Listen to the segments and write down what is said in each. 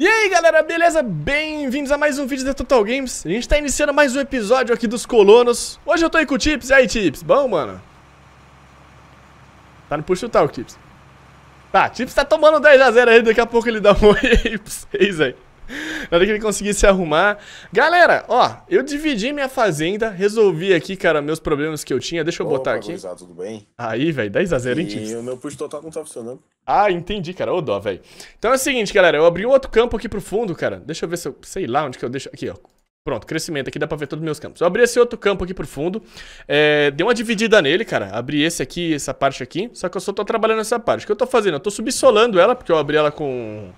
E aí galera, beleza? Bem-vindos a mais um vídeo da Total Games A gente tá iniciando mais um episódio aqui dos colonos Hoje eu tô aí com o Tips, e aí Tips? Bom, mano? Tá no push o Tips Tá, Tips tá tomando 10x0 aí, daqui a pouco ele dá um oi aí pra vocês aí na hora que ele conseguir se arrumar. Galera, ó, eu dividi minha fazenda, resolvi aqui, cara, meus problemas que eu tinha. Deixa eu Opa, botar aqui. Gurizada, tudo bem? Aí, velho, 10x0, hein, Tips? o meu push total não tá funcionando. Ah, entendi, cara. Ô dó, velho. Então é o seguinte, galera, eu abri um outro campo aqui pro fundo, cara. Deixa eu ver se eu... Sei lá onde que eu deixo... Aqui, ó. Pronto, crescimento aqui, dá pra ver todos os meus campos. Eu abri esse outro campo aqui pro fundo, é, dei uma dividida nele, cara. Abri esse aqui, essa parte aqui, só que eu só tô trabalhando essa parte. O que eu tô fazendo? Eu tô subsolando ela, porque eu abri ela com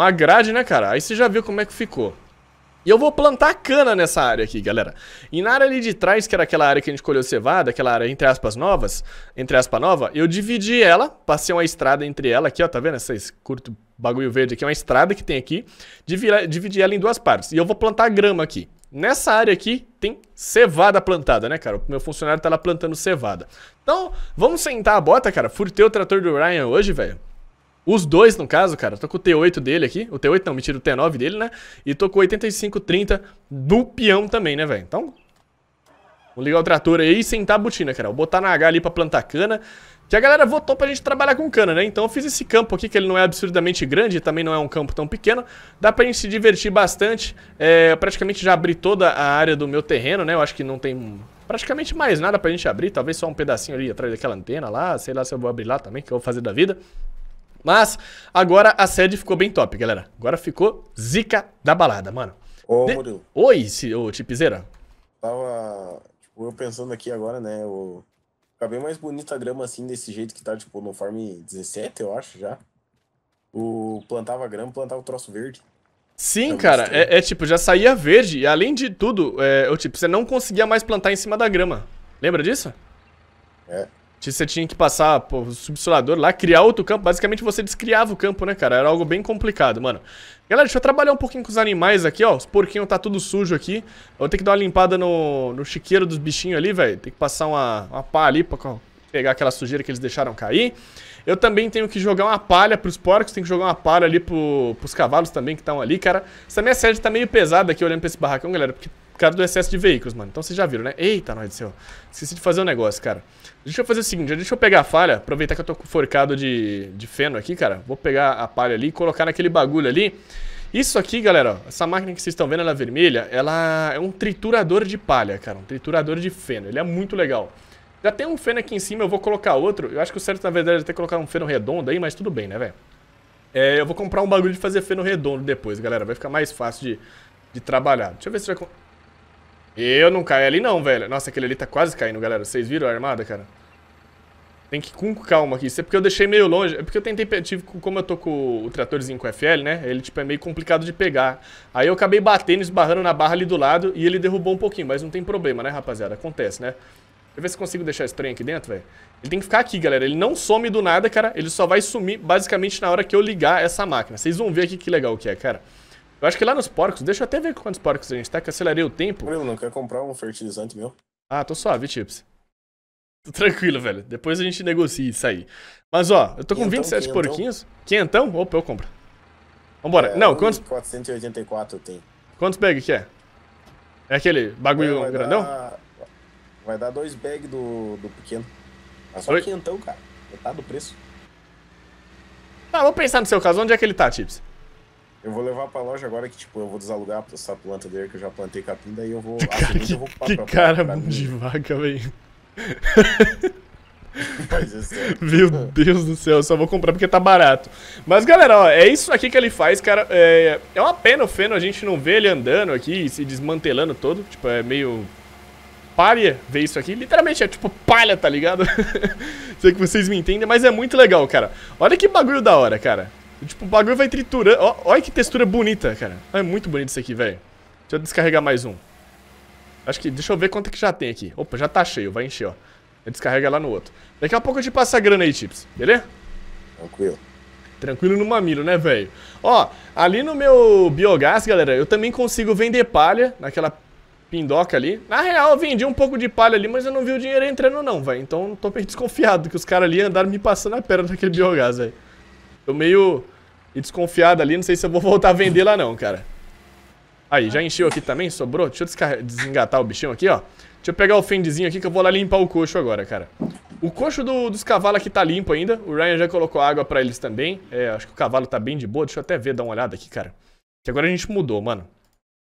uma grade, né, cara? Aí você já viu como é que ficou. E eu vou plantar cana nessa área aqui, galera. E na área ali de trás, que era aquela área que a gente colheu cevada, aquela área entre aspas novas, entre aspas nova, eu dividi ela, passei uma estrada entre ela aqui, ó, tá vendo? Esse curto bagulho verde aqui, é uma estrada que tem aqui, dividi, dividi ela em duas partes. E eu vou plantar grama aqui. Nessa área aqui tem cevada plantada, né, cara? O meu funcionário tá lá plantando cevada. Então, vamos sentar a bota, cara. Furtei o trator do Ryan hoje, velho. Os dois, no caso, cara, tô com o T8 dele aqui, o T8 não, me tira o T9 dele, né? E tô com 85-30 do peão também, né, velho? Então, vou ligar o trator aí e sentar a botina, cara. Vou botar na H ali pra plantar cana, que a galera votou pra gente trabalhar com cana, né? Então eu fiz esse campo aqui, que ele não é absurdamente grande, também não é um campo tão pequeno. Dá pra gente se divertir bastante. É, eu praticamente já abri toda a área do meu terreno, né? Eu acho que não tem praticamente mais nada pra gente abrir, talvez só um pedacinho ali atrás daquela antena lá, sei lá se eu vou abrir lá também, que eu vou fazer da vida. Mas agora a sede ficou bem top, galera. Agora ficou zica da balada, mano. Ô, De... Murilo. Oi, se... ô, Tipizeira. Tava, tipo, eu pensando aqui agora, né, o... Fica bem mais bonita a grama assim, desse jeito que tá, tipo, no Farm 17, eu acho, já. O plantava grama, plantava o troço verde. Sim, cara, é, é, tipo, já saía verde e além de tudo, é, eu, tipo, você não conseguia mais plantar em cima da grama. Lembra disso? É. Você tinha que passar pô, o subsolador lá, criar outro campo. Basicamente você descriava o campo, né, cara? Era algo bem complicado, mano. Galera, deixa eu trabalhar um pouquinho com os animais aqui, ó. Os porquinhos tá tudo sujo aqui. Eu vou ter que dar uma limpada no, no chiqueiro dos bichinhos ali, velho. Tem que passar uma, uma pá ali pra pegar aquela sujeira que eles deixaram cair. Eu também tenho que jogar uma palha pros porcos, tenho que jogar uma palha ali pro, pros cavalos também que estão ali, cara. Essa minha sede tá meio pesada aqui olhando pra esse barracão, galera, porque cara do excesso de veículos, mano. Então vocês já viram, né? Eita, nós do céu. Esqueci de fazer um negócio, cara. Deixa eu fazer o seguinte, deixa eu pegar a falha, aproveitar que eu tô com forcado de, de feno aqui, cara. Vou pegar a palha ali e colocar naquele bagulho ali. Isso aqui, galera, ó, essa máquina que vocês estão vendo, ela é vermelha, ela é um triturador de palha, cara. Um triturador de feno. Ele é muito legal. Já tem um feno aqui em cima, eu vou colocar outro. Eu acho que o certo, na verdade, é ter colocado um feno redondo aí, mas tudo bem, né, velho? É, eu vou comprar um bagulho de fazer feno redondo depois, galera. Vai ficar mais fácil de, de trabalhar. Deixa eu ver se já... Eu não caí ali não, velho. Nossa, aquele ali tá quase caindo, galera. Vocês viram a armada, cara? Tem que ir com calma aqui. Isso é porque eu deixei meio longe. É porque eu tentei... Tive, como eu tô com o tratorzinho com FL, né? Ele, tipo, é meio complicado de pegar. Aí eu acabei batendo, esbarrando na barra ali do lado e ele derrubou um pouquinho. Mas não tem problema, né, rapaziada? Acontece, né? Deixa eu ver se consigo deixar esse trem aqui dentro, velho. Ele tem que ficar aqui, galera. Ele não some do nada, cara. Ele só vai sumir basicamente na hora que eu ligar essa máquina. Vocês vão ver aqui que legal que é, cara. Eu acho que lá nos porcos, deixa eu até ver quantos porcos a gente tá, que acelerei o tempo. Eu não quer comprar um fertilizante meu? Ah, tô suave, Chips. Tô tranquilo, velho. Depois a gente negocia isso aí. Mas, ó, eu tô com quinhentão, 27 quinhentão. porquinhos. Quinhentão? Opa, eu compro. Vambora. É, não, quantos... 484 tem. Quantos bags que é? É aquele bagulho vai, é, vai grandão? Dar... Vai dar dois bags do, do pequeno. Mas só Oi? quinhentão, cara. Metade do preço. Ah, vou pensar no seu caso. Onde é que ele tá, Chips? Eu vou levar pra loja agora que, tipo, eu vou desalugar essa planta dele que eu já plantei capim, daí eu vou. Cara, que, eu vou que cara mão de vaca, velho. É Meu ah. Deus do céu, eu só vou comprar porque tá barato. Mas galera, ó, é isso aqui que ele faz, cara. É, é uma pena o Feno a gente não vê ele andando aqui se desmantelando todo. Tipo, é meio palha ver isso aqui. Literalmente é tipo palha, tá ligado? Sei que vocês me entendem, mas é muito legal, cara. Olha que bagulho da hora, cara. Tipo, o bagulho vai triturando. Ó, olha que textura bonita, cara. É muito bonito isso aqui, velho. Deixa eu descarregar mais um. Acho que... Deixa eu ver quanto que já tem aqui. Opa, já tá cheio. Vai encher, ó. Descarrega lá no outro. Daqui a pouco eu te passo a grana aí, Chips. Beleza? Tranquilo. Tranquilo no mamilo, né, velho? Ó, ali no meu biogás, galera, eu também consigo vender palha naquela pindoca ali. Na real, eu vendi um pouco de palha ali, mas eu não vi o dinheiro entrando não, velho. Então, tô bem desconfiado que os caras ali andaram me passando a perna naquele biogás, velho. Tô meio desconfiado ali, não sei se eu vou voltar a vender lá não, cara. Aí, já encheu aqui também, sobrou. Deixa eu desengatar o bichinho aqui, ó. Deixa eu pegar o fendizinho aqui que eu vou lá limpar o coxo agora, cara. O coxo do, dos cavalos aqui tá limpo ainda. O Ryan já colocou água pra eles também. É, acho que o cavalo tá bem de boa. Deixa eu até ver, dar uma olhada aqui, cara. Que agora a gente mudou, mano.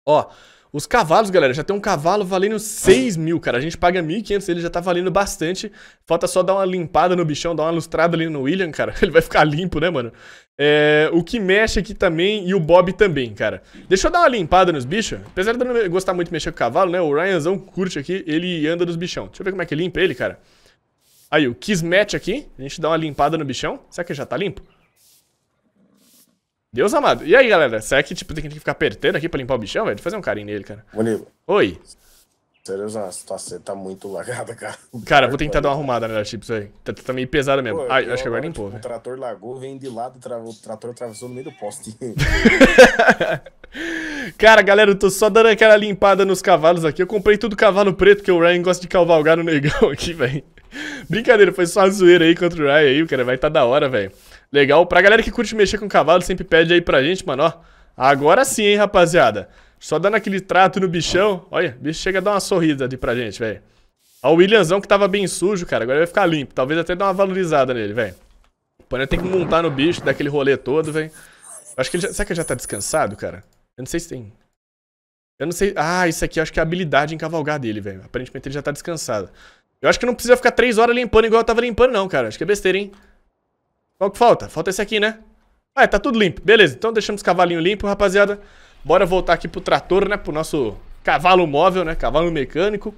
Ó, os cavalos, galera, já tem um cavalo valendo 6 mil, cara. A gente paga 1.500, ele já tá valendo bastante. Falta só dar uma limpada no bichão, dar uma lustrada ali no William, cara. Ele vai ficar limpo, né, mano? É, o que mexe aqui também e o Bob também, cara. Deixa eu dar uma limpada nos bichos. Apesar de eu não gostar muito de mexer com o cavalo, né? O Ryanzão curte aqui, ele anda nos bichão. Deixa eu ver como é que limpa ele, cara. Aí, o Kismet aqui. A gente dá uma limpada no bichão. Será que ele já tá limpo? Deus amado. E aí, galera? Será que tipo, tem que ficar apertando aqui pra limpar o bichão, velho? Fazer um carinho nele, cara. Bonito. Oi. Sério, a situação tá muito lagada, cara. Cara, vou tentar dar uma arrumada na né, aí. Tá, tá, tá meio pesada mesmo. Pô, ah, acho que agora limpou. Tipo, o trator lagou, vem de lado, tra... o trator atravessou no meio do poste. cara, galera, eu tô só dando aquela limpada nos cavalos aqui. Eu comprei tudo cavalo preto, que o Ryan gosta de cavalgar no negão aqui, velho. Brincadeira, foi só a zoeira aí contra o Ryan aí, o cara vai tá da hora, velho. Legal. Pra galera que curte mexer com cavalo, sempre pede aí pra gente, mano, ó. Agora sim, hein, rapaziada. Só dando aquele trato no bichão. Olha, o bicho chega a dar uma sorrida ali pra gente, velho. Ó, o Williamzão que tava bem sujo, cara. Agora vai ficar limpo. Talvez até dê uma valorizada nele, velho. Pode tem que montar no bicho, dar aquele rolê todo, velho. Acho que ele já... Será que ele já tá descansado, cara? Eu não sei se tem... Eu não sei... Ah, isso aqui acho que é a habilidade em cavalgar dele, velho. Aparentemente ele já tá descansado. Eu acho que não precisa ficar três horas limpando igual eu tava limpando, não, cara. Acho que é besteira, hein? Qual que falta? Falta esse aqui, né? Ah, tá tudo limpo. Beleza, então deixamos o cavalinho limpo, rapaziada. Bora voltar aqui pro trator, né? Pro nosso cavalo móvel, né? Cavalo mecânico.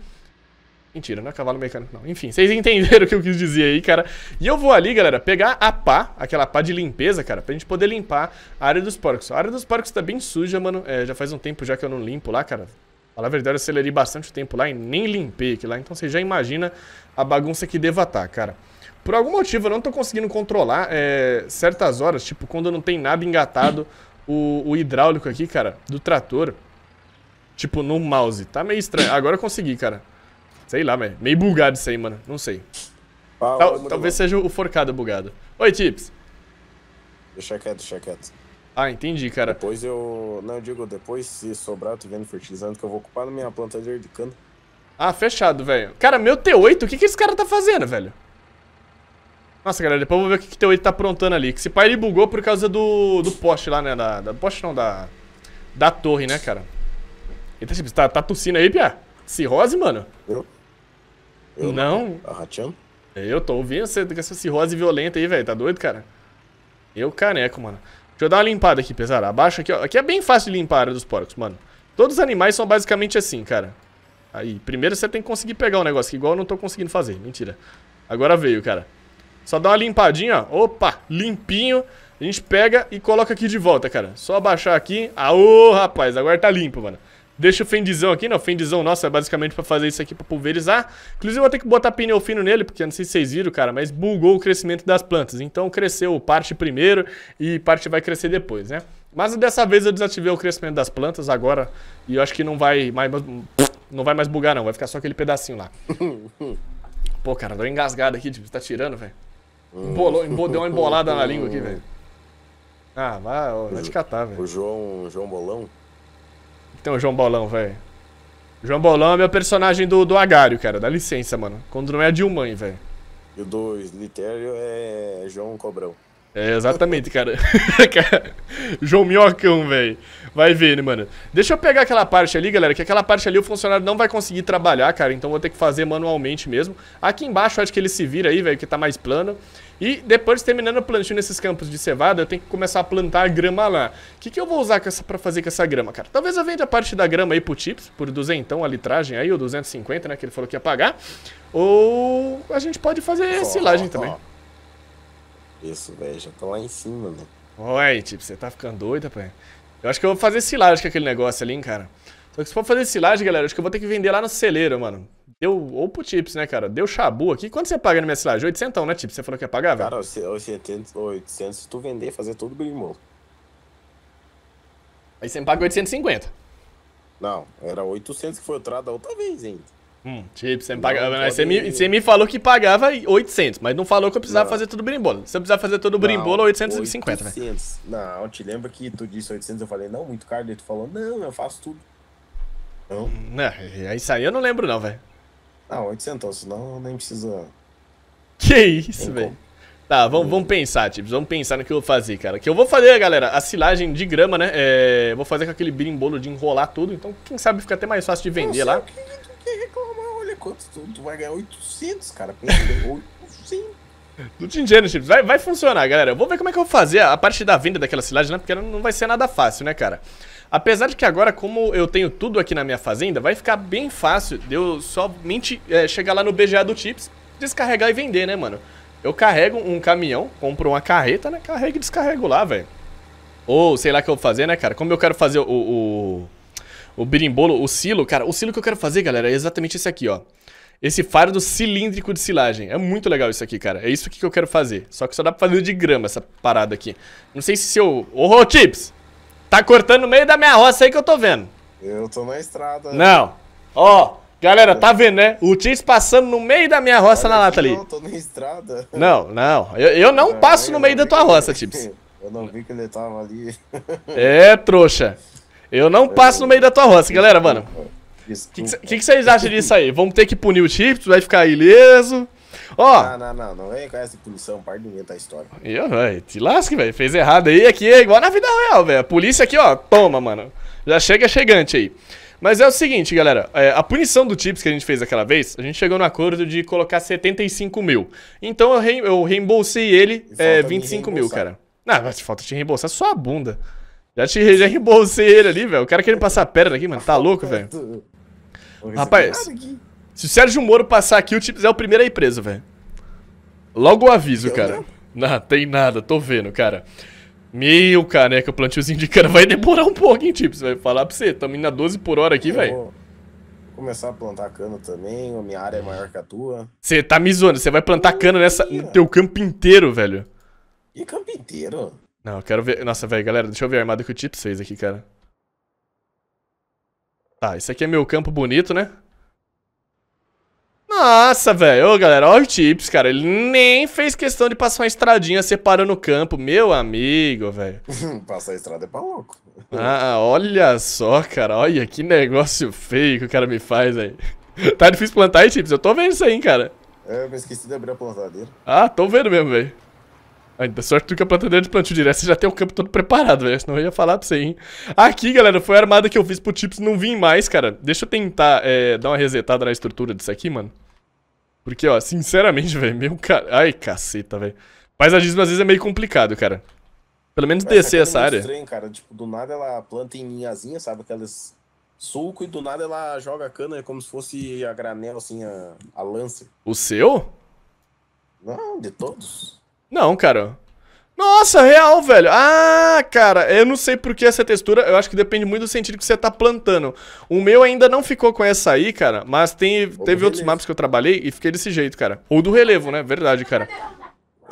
Mentira, não é cavalo mecânico, não. Enfim, vocês entenderam o que eu quis dizer aí, cara. E eu vou ali, galera, pegar a pá, aquela pá de limpeza, cara, pra gente poder limpar a área dos porcos. A área dos porcos tá bem suja, mano. É, já faz um tempo já que eu não limpo lá, cara. Falar a verdade, eu acelerei bastante o tempo lá e nem limpei aqui lá. Então você já imagina a bagunça que deva estar, cara. Por algum motivo eu não estou conseguindo controlar é, certas horas, tipo quando não tem nada engatado o, o, hidráulico aqui, cara, do trator. Tipo, no mouse. Tá meio estranho. Agora eu consegui, cara. Sei lá, mas Meio bugado isso aí, mano. Não sei. Tal, talvez seja o forcado bugado. Oi, Tips. Deixa quieto, deixa quieto. Ah, entendi, cara. Depois eu. Não, eu digo, depois se sobrar, eu tô vendo fertilizante que eu vou ocupar na minha planta de cana. Ah, fechado, velho. Cara, meu T8, o que, que esse cara tá fazendo, velho? Nossa, galera, depois eu vou ver o que, que o T8 tá aprontando ali. Que esse pai ele bugou por causa do, do poste lá, né? Da, da poste não, da. Da torre, né, cara? Eita, tá, tipo, tá, tá tossindo aí, Pia? Cirrose, mano? Eu? eu não. Tá rateando? Eu tô ouvindo você com essa cirrose violenta aí, velho. Tá doido, cara? Eu caneco, mano. Deixa eu dar uma limpada aqui, pesar. Abaixa aqui, ó. Aqui é bem fácil de limpar a área dos porcos, mano. Todos os animais são basicamente assim, cara. Aí, primeiro você tem que conseguir pegar o um negócio, que igual eu não tô conseguindo fazer. Mentira. Agora veio, cara. Só dá uma limpadinha, ó. Opa, limpinho. A gente pega e coloca aqui de volta, cara. Só abaixar aqui. Aô, rapaz, agora tá limpo, mano. Deixa o fendizão aqui, não, né? fendizão nossa, é basicamente pra fazer isso aqui pra pulverizar. Inclusive eu vou ter que botar pneu fino nele, porque eu não sei se vocês viram, cara, mas bugou o crescimento das plantas. Então cresceu parte primeiro e parte vai crescer depois, né? Mas dessa vez eu desativei o crescimento das plantas agora e eu acho que não vai mais, não vai mais bugar não, vai ficar só aquele pedacinho lá. Pô, cara, tô engasgado aqui, tipo, tá tirando, velho. Embolou, deu uma embolada na língua aqui, velho. Ah, vai, vai te catar, velho. O João, João Bolão? Tem o João Bolão, velho. João Bolão é meu personagem do, do Agário, cara. Dá licença, mano. Quando não é de um mãe, velho. E o do litério é João Cobrão. É, exatamente, cara. João Minhocão, velho. Vai ver, mano. Deixa eu pegar aquela parte ali, galera, que aquela parte ali o funcionário não vai conseguir trabalhar, cara. Então vou ter que fazer manualmente mesmo. Aqui embaixo acho que ele se vira aí, velho, que tá mais plano. E depois, terminando o plantio nesses campos de cevada, eu tenho que começar a plantar a grama lá. O que, que eu vou usar para fazer com essa grama, cara? Talvez eu venda parte da grama aí pro Tips, por duzentão a litragem aí, ou 250, né, que ele falou que ia pagar. Ou a gente pode fazer oh, silagem oh, também. Oh. Isso, velho, já tô lá em cima, né? Ué, Tips, você tá ficando doido, pai. Eu acho que eu vou fazer silagem com aquele negócio ali, hein, cara. Só que se for fazer silagem, galera, acho que eu vou ter que vender lá no celeiro, mano. Deu. Ou pro Tips, né, cara? Deu chabu aqui. Quanto você paga na minha cidade? 800, né, Tips? Você falou que ia é pagar, velho? Cara, 800, se tu vender, fazer tudo grimão. Aí você me paga 850. Não, era 800 que foi o trato da outra vez hein? Hum, tipo, você me, paga... não, né, você, me, você me falou que pagava 800, mas não falou que eu precisava não. fazer tudo brimbolo. Se eu precisar fazer tudo brimbolo, não, 850, velho. 800. Não, te lembra que tu disse 800, eu falei, não, muito caro. e tu falou, não, eu faço tudo. Não. Hum, não. Né, é, isso aí eu não lembro, não, velho. Ah, 800, senão nem precisa. Que isso, velho. Tá, vamos, vamos pensar, Tips. Vamos pensar no que eu vou fazer, cara. Que eu vou fazer, galera, a silagem de grama, né? É, vou fazer com aquele birimbolo de enrolar tudo. Então, quem sabe fica até mais fácil de vender lá. reclamar? Olha quanto tu, tu, vai ganhar 800, cara. 800. Do Tindiano, Chips. Vai, vai funcionar, galera. Eu vou ver como é que eu vou fazer a parte da venda daquela silagem, né? Porque não vai ser nada fácil, né, cara? Apesar de que agora, como eu tenho tudo aqui na minha fazenda, vai ficar bem fácil de eu somente é, chegar lá no BGA do Chips, descarregar e vender, né, mano? Eu carrego um caminhão, compro uma carreta, né? Carrego e descarrego lá, velho. Ou sei lá o que eu vou fazer, né, cara? Como eu quero fazer o, o, o birimbolo, o silo, cara, o silo que eu quero fazer, galera, é exatamente esse aqui, ó. Esse fardo cilíndrico de silagem. É muito legal isso aqui, cara. É isso que eu quero fazer. Só que só dá pra fazer de grama essa parada aqui. Não sei se eu... Ô, oh, Chips! Tá cortando no meio da minha roça aí que eu tô vendo. Eu tô na estrada. Não. Ó, galera, tá vendo, né? O Tins passando no meio da minha roça Olha na lata ali. Não, tô na estrada. Não, não. Eu, eu não, passo no meio da tua roça, Tips. Eu não vi que ele tava ali. É, trouxa. Eu não é. passo no meio da tua roça, galera, mano. O que, que, vocês acham disso aí? Vamos ter que punir o Tips? vai ficar ileso. Ó. Não, não, não, não vem com essa punição, par de a história. Eu, velho, te lasque, velho. Fez errado aí, aqui é igual na vida real, velho. A polícia aqui, ó, toma, mano. Já chega chegante aí. Mas é o seguinte, galera, é, a punição do Tips que a gente fez aquela vez, a gente chegou no acordo de colocar 75 mil. Então eu, re, eu reembolsei ele é, 25 mil, cara. Não, mas falta te reembolsar só a bunda. Já te já reembolsei ele ali, velho. O cara querendo passar pedra aqui, mano. Tá louco, velho. Rapaz. Se o Sérgio Moro passar aqui, o Tips é o primeiro aí preso, velho. Logo o aviso, eu cara. Não. não, tem nada, tô vendo, cara. Meu caneca, o plantiozinho de cana vai demorar um pouco, hein, Tips? Vai falar pra você, tamo indo na 12 por hora aqui, velho. Começar a plantar cana também, a minha área é maior que a tua. Você tá me zoando, você vai plantar cana nessa, no teu campo inteiro, velho. E campo inteiro? Não, eu quero ver. Nossa, velho, galera, deixa eu ver a armada que o Tips fez aqui, cara. Tá, esse aqui é meu campo bonito, né? Nossa, velho. Ô, galera, olha o Chips, cara. Ele nem fez questão de passar uma estradinha separando o campo. Meu amigo, velho. passar a estrada é pra louco. ah, olha só, cara. Olha que negócio feio que o cara me faz aí. tá difícil plantar aí, Chips? Eu tô vendo isso aí, cara. É, eu me esqueci de abrir a plantadeira. Ah, tô vendo mesmo, velho. Ainda sorte tu que a plantadeira de plantio direto, você já tem o campo todo preparado, velho. Senão eu ia falar pra você, hein. Aqui, galera, foi a armada que eu fiz pro chips não vir mais, cara. Deixa eu tentar é, dar uma resetada na estrutura disso aqui, mano. Porque, ó, sinceramente, velho, meu cara... Ai, caceta, velho. Paisagismo às vezes é meio complicado, cara. Pelo menos é, descer é essa é área. estranho, cara. Tipo, do nada ela planta em linhazinha, sabe? Aquelas sulco e do nada ela joga a cana é como se fosse a granel, assim, a, a lança. O seu? Não, de todos. Não, cara. Nossa, real, velho. Ah, cara, eu não sei por que essa textura, eu acho que depende muito do sentido que você tá plantando. O meu ainda não ficou com essa aí, cara, mas tem, teve outros mapas que eu trabalhei e fiquei desse jeito, cara. Ou do relevo, né? Verdade, cara.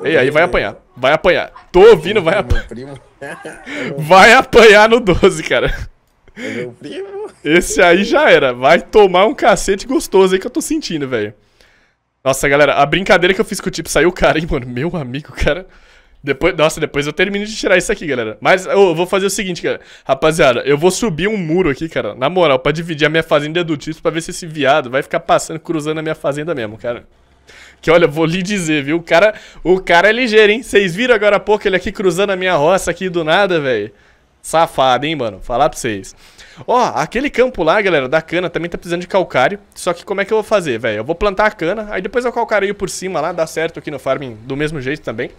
E aí vai apanhar. Vai apanhar. Tô ouvindo, vai apanhar. Vai apanhar no 12, cara. Meu primo. Esse aí já era. Vai tomar um cacete gostoso aí que eu tô sentindo, velho. Nossa, galera, a brincadeira que eu fiz com o tipo saiu cara, hein, mano. Meu amigo, cara. Depois, nossa, depois eu termino de tirar isso aqui, galera. Mas eu vou fazer o seguinte, cara. Rapaziada, eu vou subir um muro aqui, cara. Na moral, pra dividir a minha fazenda do Tito, pra ver se esse viado vai ficar passando, cruzando a minha fazenda mesmo, cara. Que olha, vou lhe dizer, viu? O cara, o cara é ligeiro, hein? Vocês viram agora há pouco ele aqui cruzando a minha roça aqui do nada, velho? Safado, hein, mano? Falar pra vocês. Ó, oh, aquele campo lá, galera, da cana também tá precisando de calcário. Só que como é que eu vou fazer, velho? Eu vou plantar a cana, aí depois eu calcareio por cima lá, dá certo aqui no farming do mesmo jeito também.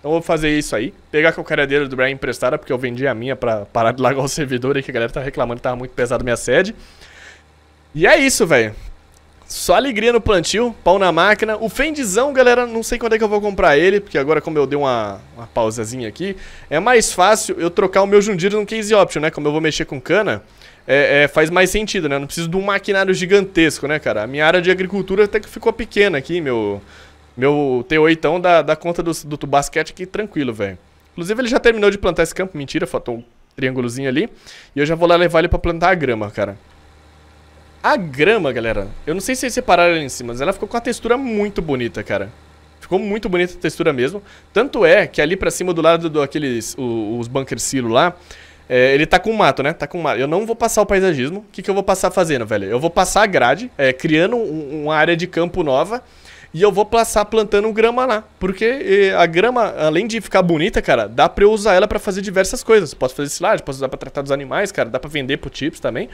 Então vou fazer isso aí. Pegar qualquer cadeira do Brian emprestada, porque eu vendi a minha pra parar de largar o servidor aí, que a galera tá reclamando que tava muito pesado minha sede. E é isso, velho. Só alegria no plantio, pau na máquina. O Fendizão, galera, não sei quando é que eu vou comprar ele, porque agora como eu dei uma, uma pausazinha aqui, é mais fácil eu trocar o meu Jundiro no case option, né? Como eu vou mexer com cana, é, é, faz mais sentido, né? Eu não preciso de um maquinário gigantesco, né, cara? A minha área de agricultura até que ficou pequena aqui, meu... Meu T8 então dá conta do, do, do basquete aqui tranquilo, velho. Inclusive, ele já terminou de plantar esse campo. Mentira, faltou um triângulozinho ali. E eu já vou lá levar ele pra plantar a grama, cara. A grama, galera, eu não sei se vocês separaram ali em cima, mas ela ficou com uma textura muito bonita, cara. Ficou muito bonita a textura mesmo. Tanto é que ali pra cima do lado do aqueles, os, bunkers silo lá, é, ele tá com mato, né? Tá com mato. Eu não vou passar o paisagismo. O que, que eu vou passar fazendo, velho? Eu vou passar a grade, é, criando um, uma área de campo nova e eu vou passar plantando grama lá. Porque a grama, além de ficar bonita, cara, dá pra eu usar ela para fazer diversas coisas. Posso fazer silagem, posso usar pra tratar dos animais, cara, dá pra vender pro chips também.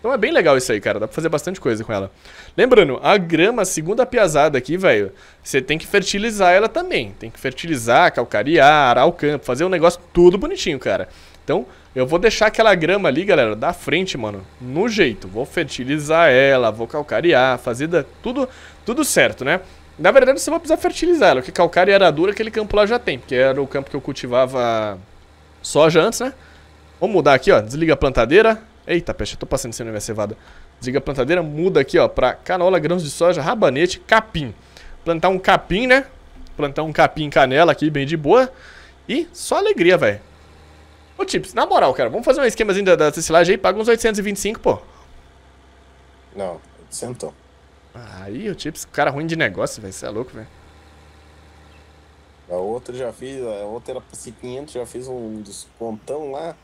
Então é bem legal isso aí, cara. Dá pra fazer bastante coisa com ela. Lembrando, a grama, segundo a piazada aqui, velho, você tem que fertilizar ela também. Tem que fertilizar, calcariar arar o campo, fazer um negócio tudo bonitinho, cara. Então, eu vou deixar aquela grama ali, galera, da frente, mano, no jeito. Vou fertilizar ela, vou calcarear, fazer da... tudo, tudo certo, né? Na verdade, você vai precisar fertilizar ela, porque calcária e aradura aquele campo lá já tem, porque era o campo que eu cultivava soja antes, né? Vamos mudar aqui, ó, desliga a plantadeira. Eita, peixe, eu tô passando sem universo cevada. Desliga a plantadeira, muda aqui, ó, pra canola, grãos de soja, rabanete, capim. Plantar um capim, né? Plantar um capim canela aqui, bem de boa. E só alegria, velho. Ô, Tips, na moral, cara, vamos fazer um esquemazinho da, da tecelagem aí, paga uns 825, pô. Não, 800. Aí, o Tips, cara ruim de negócio, velho, você é louco, velho. A outra já fiz, a outra era pra 500, já fiz um descontão lá,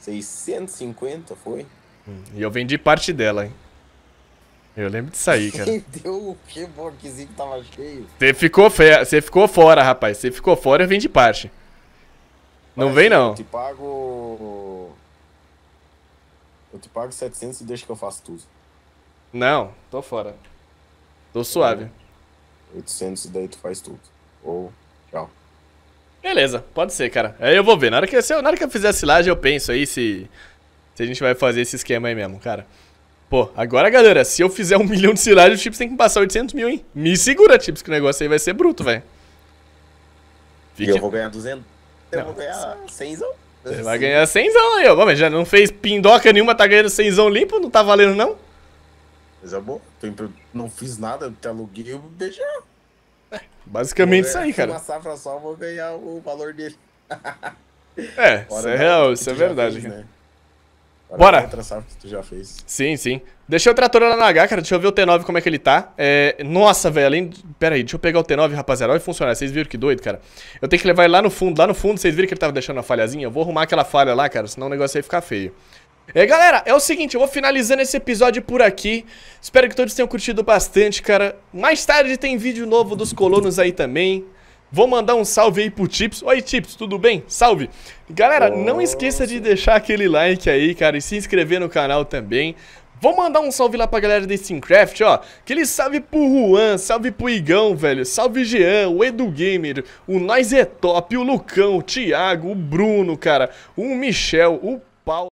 650 foi. Hum, e eu vendi parte dela, hein. Eu lembro de sair, cara. Deu o que, pô, que tava cheio. Você ficou, fe... ficou fora, rapaz, você ficou fora, eu vendi parte. Não vem, não. Eu te pago. Eu te pago 700 e deixa que eu faço tudo. Não, tô fora. Tô suave. 800 é, e daí tu faz tudo. Ou tchau. Beleza, pode ser, cara. Aí eu vou ver. Na hora que, eu, na hora que eu fizer a silagem, eu penso aí se, se a gente vai fazer esse esquema aí mesmo, cara. Pô, agora, galera, se eu fizer um milhão de silagem, o Chips tem que passar 800 mil, hein? Me segura, Chips, que o negócio aí vai ser bruto, velho. Fique... E eu vou ganhar 200. Eu vou ganhar 100 Você vai ganhar 100 aí, ó. Mas já não fez pindoca nenhuma, tá ganhando 100 limpo, não tá valendo não? Mas é bom, não fiz nada, até aluguei e deixei. É, basicamente isso aí, cara. Se Uma safra só, eu vou ganhar o valor dele. é, isso é real, isso é verdade. Fez, né? Bora. tu já fez. Sim, sim. Deixei o trator lá na H, cara. Deixa eu ver o T9 como é que ele tá. É... Nossa, velho. Além... Pera aí, deixa eu pegar o T9, rapaziada. Olha funcionar. Vocês viram que doido, cara. Eu tenho que levar ele lá no fundo. Lá no fundo, vocês viram que ele tava deixando a falhazinha? Eu vou arrumar aquela falha lá, cara. Senão o negócio aí ficar feio. É, galera, é o seguinte, eu vou finalizando esse episódio por aqui. Espero que todos tenham curtido bastante, cara. Mais tarde tem vídeo novo dos colonos aí também. Vou mandar um salve aí pro Tips. Oi, Tips, tudo bem? Salve! Galera, não esqueça de deixar aquele like aí, cara, e se inscrever no canal também. Vou mandar um salve lá pra galera de Simcraft, ó. Aquele salve pro Juan, salve pro Igão, velho. Salve Jean, o Edu Gamer, o Nós é Top, o Lucão, o Thiago, o Bruno, cara. O Michel, o Paulo.